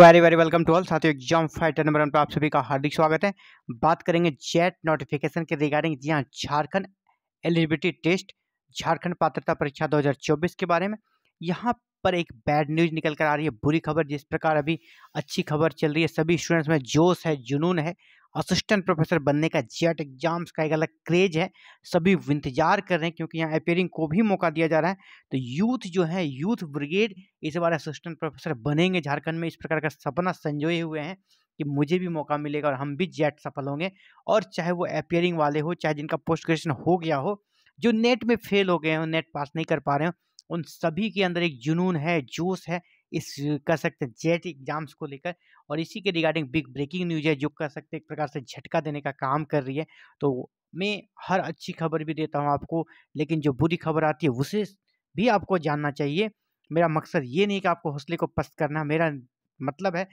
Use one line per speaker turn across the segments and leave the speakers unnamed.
very very welcome to all साथियों exam fighter number one पर आप सभी का हार्दिक स्वागत है बात करेंगे जेट नोटिफिकेशन के रिगार्डिंग जी हाँ झारखंड एलिजिबिलिटी टेस्ट झारखंड पात्रता परीक्षा 2024 के बारे में यहाँ पर एक बैड न्यूज निकल कर आ रही है बुरी खबर जिस प्रकार अभी अच्छी खबर चल रही है सभी स्टूडेंट्स में जोश है जुनून है असिस्टेंट प्रोफेसर बनने का जेट एग्जाम्स का एक अलग क्रेज है सभी इंतजार कर रहे हैं क्योंकि यहाँ अपेयरिंग को भी मौका दिया जा रहा है तो यूथ जो है यूथ ब्रिगेड इस बार असिस्टेंट प्रोफेसर बनेंगे झारखंड में इस प्रकार का सपना संजोए हुए हैं कि मुझे भी मौका मिलेगा और हम भी जेट सफल होंगे और चाहे वो अपेयरिंग वाले हो चाहे जिनका पोस्ट ग्रेजुएशन हो गया हो जो नेट में फेल हो गए हो नेट पास नहीं कर पा रहे हो उन सभी के अंदर एक जुनून है जोश है इस कह सकते हैं जेट एग्ज़ाम्स को लेकर और इसी के रिगार्डिंग बिग ब्रेकिंग न्यूज है जो कह सकते एक प्रकार से झटका देने का काम कर रही है तो मैं हर अच्छी खबर भी देता हूँ आपको लेकिन जो बुरी खबर आती है उसे भी आपको जानना चाहिए मेरा मकसद ये नहीं कि आपको हौसले को पस्त करना मेरा मतलब है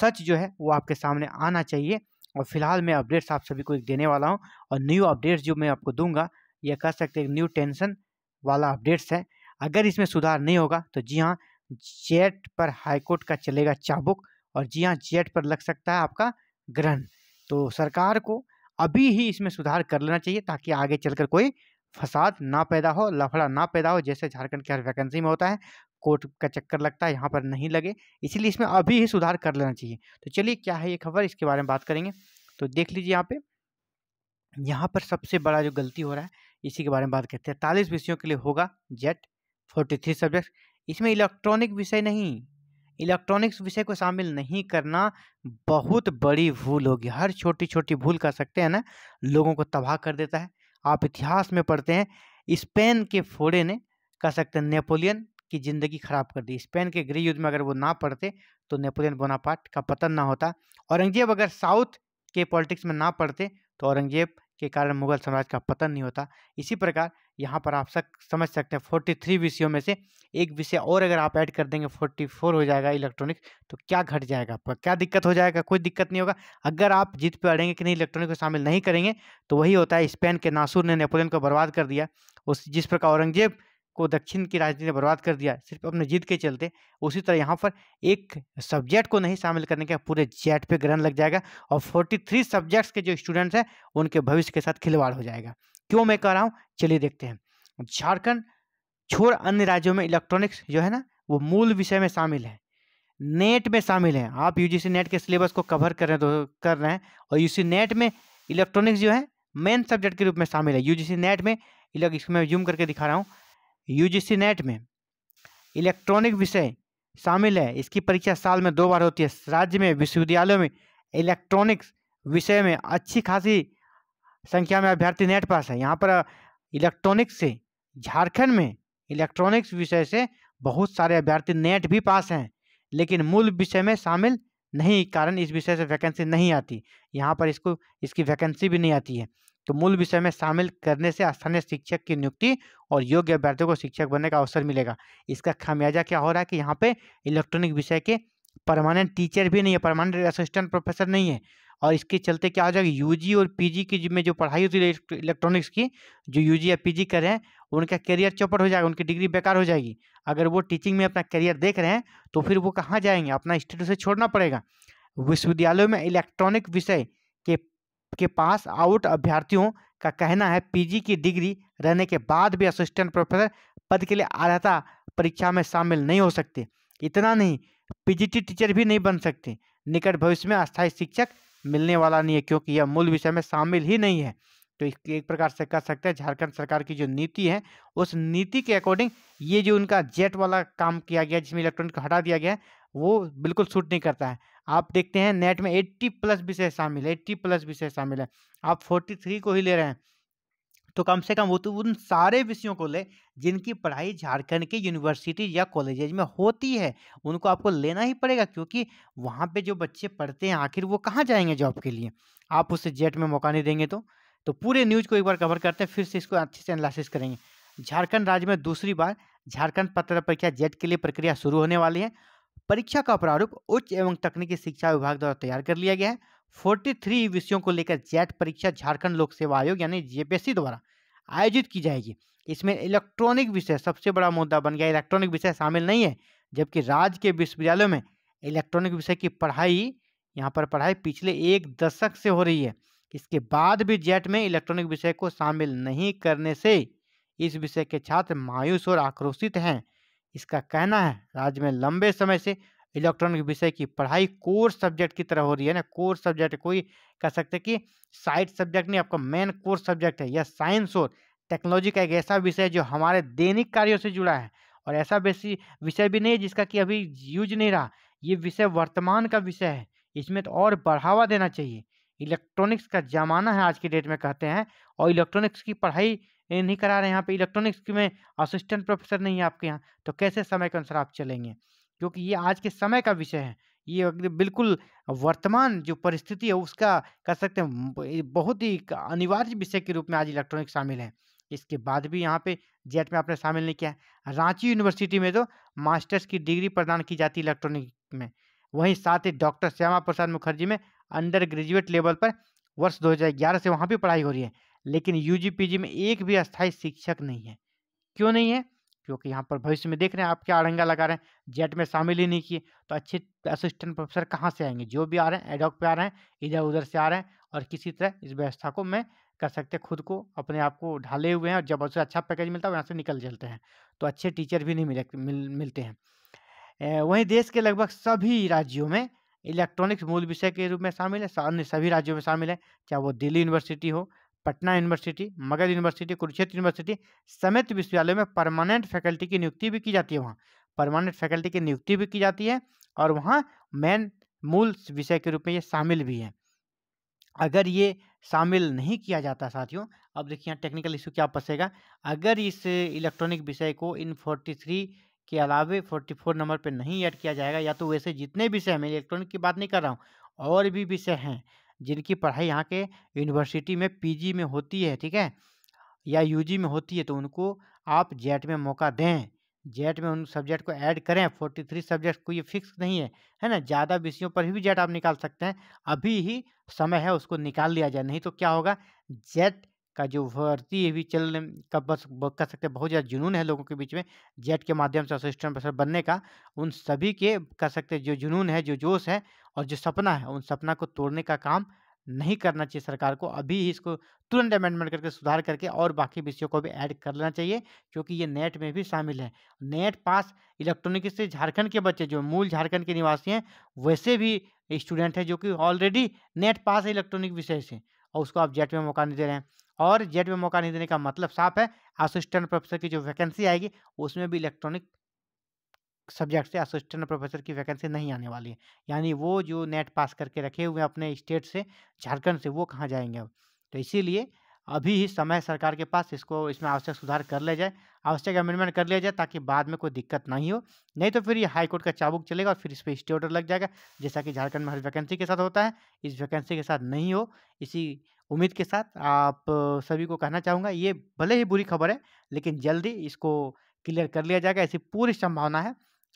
सच जो है वो आपके सामने आना चाहिए और फिलहाल मैं अपडेट्स आप सभी को एक देने वाला हूँ और न्यू अपडेट्स जो मैं आपको दूंगा यह कह सकते हैं न्यू टेंशन वाला अपडेट्स है अगर इसमें सुधार नहीं होगा तो जी हाँ जेट पर हाईकोर्ट का चलेगा चाबुक और जी हाँ जेट पर लग सकता है आपका ग्रहण तो सरकार को अभी ही इसमें सुधार कर लेना चाहिए ताकि आगे चलकर कोई फसाद ना पैदा हो लफड़ा ना पैदा हो जैसे झारखंड के हर वैकेंसी में होता है कोर्ट का चक्कर लगता है यहाँ पर नहीं लगे इसीलिए इसमें अभी ही सुधार कर लेना चाहिए तो चलिए क्या है ये खबर इसके बारे में बात करेंगे तो देख लीजिए यहाँ पे यहाँ पर सबसे बड़ा जो गलती हो रहा है इसी के बारे में बात करते हैं तालीस विषयों के लिए होगा जेट फोर्टी थ्री सब्जेक्ट इसमें इलेक्ट्रॉनिक विषय नहीं इलेक्ट्रॉनिक्स विषय को शामिल नहीं करना बहुत बड़ी भूल होगी हर छोटी छोटी भूल कर सकते हैं ना लोगों को तबाह कर देता है आप इतिहास में पढ़ते हैं स्पेन के फोड़े ने कह सकते हैं नेपोलियन की ज़िंदगी ख़राब कर दी स्पेन के गृह युद्ध में अगर वो ना पढ़ते तो नेपोलियन बोनापाट का पतन ना होता औरंगजेब अगर साउथ के पॉलिटिक्स में ना पढ़ते तो औरंगजेब के कारण मुगल साम्राज्य का पतन नहीं होता इसी प्रकार यहाँ पर आप सक समझ सकते हैं फोर्टी थ्री विषयों में से एक विषय और अगर आप ऐड कर देंगे फोर्टी फोर हो जाएगा इलेक्ट्रॉनिक तो क्या घट जाएगा आपका क्या दिक्कत हो जाएगा कोई दिक्कत नहीं होगा अगर आप जीत पर अड़ेंगे कि नहीं इलेक्ट्रॉनिक को शामिल नहीं करेंगे तो वही होता है स्पेन के नासूर ने नेपोलियन को बर्बाद कर दिया उस जिस प्रकार औरंगजेब को दक्षिण की राजनीति ने बर्बाद कर दिया सिर्फ अपने जीत के चलते उसी तरह यहाँ पर एक सब्जेक्ट को नहीं शामिल करने के पूरे जेट पे ग्रहण लग जाएगा और 43 सब्जेक्ट्स के जो स्टूडेंट्स हैं उनके भविष्य के साथ खिलवाड़ हो जाएगा क्यों मैं कह रहा हूँ चलिए देखते हैं झारखंड छोड़ अन्य राज्यों में इलेक्ट्रॉनिक्स जो है ना वो मूल विषय में शामिल है नेट में शामिल है आप यू नेट के सिलेबस को कवर कर रहे हैं तो कर रहे हैं और यू नेट में इलेक्ट्रॉनिक्स जो है मेन सब्जेक्ट के रूप में शामिल है यू नेट में इसमें जूम करके दिखा रहा हूँ यूजीसी नेट में इलेक्ट्रॉनिक विषय शामिल है इसकी परीक्षा साल में दो बार होती है राज्य में विश्वविद्यालयों में इलेक्ट्रॉनिक्स विषय में अच्छी खासी संख्या में अभ्यर्थी नेट पास है यहाँ पर इलेक्ट्रॉनिक्स से झारखंड में इलेक्ट्रॉनिक्स विषय से बहुत सारे अभ्यर्थी नेट भी पास हैं लेकिन मूल विषय में शामिल नहीं कारण इस विषय से वैकेंसी नहीं आती यहाँ पर इसको इसकी वैकेंसी भी नहीं आती है तो मूल विषय में शामिल करने से स्थानीय शिक्षक की नियुक्ति और योग्य अभ्यर्थियों को शिक्षक बनने का अवसर मिलेगा इसका खामियाजा क्या हो रहा है कि यहाँ पे इलेक्ट्रॉनिक विषय के परमानेंट टीचर भी नहीं है परमानेंट असिस्टेंट प्रोफेसर नहीं है और इसके चलते क्या हो जाएगा यू और जी की में जो पढ़ाई होती है इलेक्ट्रॉनिक्स की जो यू या पी कर रहे हैं उनका करियर चौपट हो जाएगा उनकी डिग्री बेकार हो जाएगी अगर वो टीचिंग में अपना करियर देख रहे हैं तो फिर वो कहाँ जाएंगे अपना स्टेट उसे छोड़ना पड़ेगा विश्वविद्यालयों में इलेक्ट्रॉनिक विषय के के पास आउट अभ्यर्थियों का कहना है पीजी की डिग्री रहने के बाद भी असिस्टेंट प्रोफेसर पद के लिए अर्हता परीक्षा में शामिल नहीं हो सकते इतना नहीं पीजीटी टीचर भी नहीं बन सकते निकट भविष्य में अस्थायी शिक्षक मिलने वाला नहीं है क्योंकि यह मूल विषय में शामिल ही नहीं है तो एक प्रकार से कह सकते हैं झारखंड सरकार की जो नीति है उस नीति के अकॉर्डिंग ये जो उनका जेट वाला काम किया गया जिसमें इलेक्ट्रॉनिक हटा दिया गया है वो बिल्कुल सूट नहीं करता है आप देखते हैं नेट में 80 प्लस विषय शामिल है 80 प्लस विषय शामिल है आप 43 को ही ले रहे हैं तो कम से कम वो तो उन सारे विषयों को ले जिनकी पढ़ाई झारखंड के यूनिवर्सिटी या कॉलेजेज में होती है उनको आपको लेना ही पड़ेगा क्योंकि वहाँ पे जो बच्चे पढ़ते हैं आखिर वो कहाँ जाएंगे जॉब के लिए आप उसे जेट में मौका नहीं देंगे तो तो पूरे न्यूज़ को एक बार कवर करते हैं फिर से इसको अच्छे से एनालिसिस करेंगे झारखंड राज्य में दूसरी बार झारखंड पत्र परीक्षा जेट के लिए प्रक्रिया शुरू होने वाली है परीक्षा का प्रारूप उच्च एवं तकनीकी शिक्षा विभाग द्वारा तैयार कर लिया गया है 43 विषयों को लेकर जेट परीक्षा झारखंड लोक सेवा आयोग यानी जेपीएससी द्वारा आयोजित की जाएगी इसमें इलेक्ट्रॉनिक विषय सबसे बड़ा मुद्दा बन गया इलेक्ट्रॉनिक विषय शामिल नहीं है जबकि राज्य के विश्वविद्यालयों में इलेक्ट्रॉनिक विषय की पढ़ाई यहाँ पर पढ़ाई पिछले एक दशक से हो रही है इसके बाद भी जेट में इलेक्ट्रॉनिक विषय को शामिल नहीं करने से इस विषय के छात्र मायूस और आक्रोशित हैं इसका कहना है राज्य में लंबे समय से इलेक्ट्रॉनिक विषय की पढ़ाई कोर सब्जेक्ट की तरह हो रही है ना कोर सब्जेक्ट कोई कह सकते कि साइड सब्जेक्ट नहीं आपका मेन कोर सब्जेक्ट है यह साइंस और टेक्नोलॉजी का एक ऐसा विषय जो हमारे दैनिक कार्यों से जुड़ा है और ऐसा बेसी विषय भी नहीं जिसका कि अभी यूज नहीं रहा ये विषय वर्तमान का विषय है इसमें तो और बढ़ावा देना चाहिए इलेक्ट्रॉनिक्स का जमाना है आज की डेट में कहते हैं और इलेक्ट्रॉनिक्स की पढ़ाई ये नहीं करा रहे यहाँ पे इलेक्ट्रॉनिक्स में असिस्टेंट प्रोफेसर नहीं है आपके यहाँ तो कैसे समय के अनुसार आप चलेंगे क्योंकि ये आज के समय का विषय है ये बिल्कुल वर्तमान जो परिस्थिति है उसका कह सकते हैं बहुत ही अनिवार्य विषय के रूप में आज इलेक्ट्रॉनिक्स शामिल है इसके बाद भी यहाँ पे जेट में आपने शामिल नहीं किया है रांची यूनिवर्सिटी में तो मास्टर्स की डिग्री प्रदान की जाती है इलेक्ट्रॉनिक में वहीं साथ ही डॉक्टर श्यामा प्रसाद मुखर्जी में अंडर ग्रेजुएट लेवल पर वर्ष 2011 से वहाँ भी पढ़ाई हो रही है लेकिन यूजीपीजी में एक भी अस्थायी शिक्षक नहीं है क्यों नहीं है क्योंकि यहाँ पर भविष्य में देख रहे हैं आप क्या अड़ंगा लगा रहे हैं जेट में शामिल ही नहीं किए तो अच्छे असिस्टेंट प्रोफेसर कहाँ से आएंगे जो भी आ रहे हैं एडॉक पे आ रहे हैं इधर उधर से आ रहे हैं और किसी तरह इस व्यवस्था को मैं कर सकते खुद को अपने आप को ढाले हुए हैं और जब उससे अच्छा पैकेज मिलता है वहाँ से निकल चलते हैं तो अच्छे टीचर भी नहीं मिले मिल, मिलते हैं वहीं देश के लगभग सभी राज्यों में इलेक्ट्रॉनिक्स मूल विषय के रूप में शामिल है अन्य सभी राज्यों में शामिल है चाहे वो दिल्ली यूनिवर्सिटी हो Patna university Magadh university Kurukshetra university समेत विश्वविद्यालयों में परमानेंट फैकल्टी की नियुक्ति भी की जाती है वहाँ परमानेंट फैकल्टी की नियुक्ति भी की जाती है और वहाँ मेन मूल विषय के रूप में ये शामिल भी है अगर ये शामिल नहीं किया जाता साथियों अब देखिए यहाँ टेक्निकल इशू क्या फंसेगा अगर इस इलेक्ट्रॉनिक विषय को इन फोर्टी थ्री के अलावे फोर्टी फोर नंबर पर नहीं ऐड किया जाएगा या तो वैसे जितने विषय हैं मैं इलेक्ट्रॉनिक की बात नहीं कर रहा हूँ और भी विषय हैं जिनकी पढ़ाई यहाँ के यूनिवर्सिटी में पीजी में होती है ठीक है या यूजी में होती है तो उनको आप जेट में मौका दें जेट में उन सब्जेक्ट को ऐड करें फोर्टी थ्री सब्जेक्ट को ये फिक्स नहीं है है ना ज़्यादा विषयों पर भी जेट आप निकाल सकते हैं अभी ही समय है उसको निकाल लिया जाए नहीं तो क्या होगा जेट का जो भर्ती भी चलने का बस कर सकते हैं बहुत ज़्यादा जुनून है लोगों के बीच में जेट के माध्यम से असिस्टेंट प्रोफेसर बनने का उन सभी के कह सकते जो जुनून है जो जोश है और जो सपना है उन सपना को तोड़ने का काम नहीं करना चाहिए सरकार को अभी ही इसको तुरंत अमेंडमेंट करके सुधार करके और बाकी विषयों को भी ऐड कर लेना चाहिए क्योंकि ये नेट में भी शामिल है नेट पास इलेक्ट्रॉनिक से झारखंड के बच्चे जो मूल झारखंड के निवासी हैं वैसे भी स्टूडेंट हैं जो कि ऑलरेडी नेट पास है इलेक्ट्रॉनिक विषय से और उसको आप जेट में मौका नहीं दे रहे हैं और जेड में मौका नहीं देने का मतलब साफ है असिस्टेंट प्रोफेसर की जो वैकेंसी आएगी उसमें भी इलेक्ट्रॉनिक सब्जेक्ट से असिस्टेंट प्रोफेसर की वैकेंसी नहीं आने वाली है यानी वो जो नेट पास करके रखे हुए हैं अपने स्टेट से झारखंड से वो कहाँ जाएंगे अब तो इसीलिए अभी ही समय सरकार के पास इसको इसमें आवश्यक सुधार कर लिया जाए आवश्यक अमेंडमेंट कर लिया जाए ताकि बाद में कोई दिक्कत नहीं हो नहीं तो फिर ये हाईकोर्ट का चाबुक चलेगा और फिर इस पर स्टे ऑर्डर लग जाएगा जैसा कि झारखंड में हर वैकेंसी के साथ होता है इस वैकेंसी के साथ नहीं हो इसी उम्मीद के साथ आप सभी को कहना चाहूँगा ये भले ही बुरी खबर है लेकिन जल्दी इसको क्लियर कर लिया जाएगा ऐसी पूरी संभावना है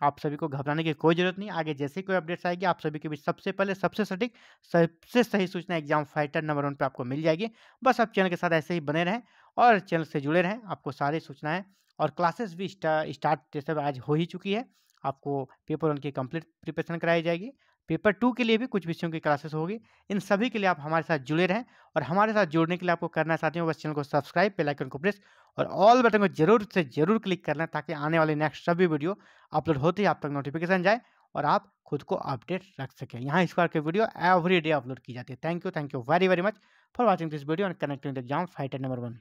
आप सभी को घबराने की कोई ज़रूरत नहीं आगे जैसे कोई अपडेट्स आएगी आप सभी के बीच सबसे पहले सबसे सटीक सबसे सही सूचना एग्जाम फाइटर नंबर वन पे आपको मिल जाएगी बस आप चैनल के साथ ऐसे ही बने रहें और चैनल से जुड़े रहें आपको सारी सूचनाएं और क्लासेस भी स्टार्ट जैसे आज हो ही चुकी है आपको पेपर वन की कंप्लीट प्रिपरेशन कराई जाएगी पेपर टू के लिए भी कुछ विषयों की क्लासेस होगी इन सभी के लिए आप हमारे साथ जुड़े रहें और हमारे साथ जुड़ने के लिए आपको करना चाहते हो बस चैनल को सब्सक्राइब बेल को प्रेस और ऑल बटन को जरूर से जरूर क्लिक कर लें ताकि आने वाले नेक्स्ट सभी वीडियो अपलोड होते ही आप तक नोटिफिकेशन जाए और आप खुद को अपडेट रख सकें यहाँ इस बार की वीडियो एवरी डे अपलोड की जाती है thank you thank you very very much for watching this video and connecting the exam fighter number one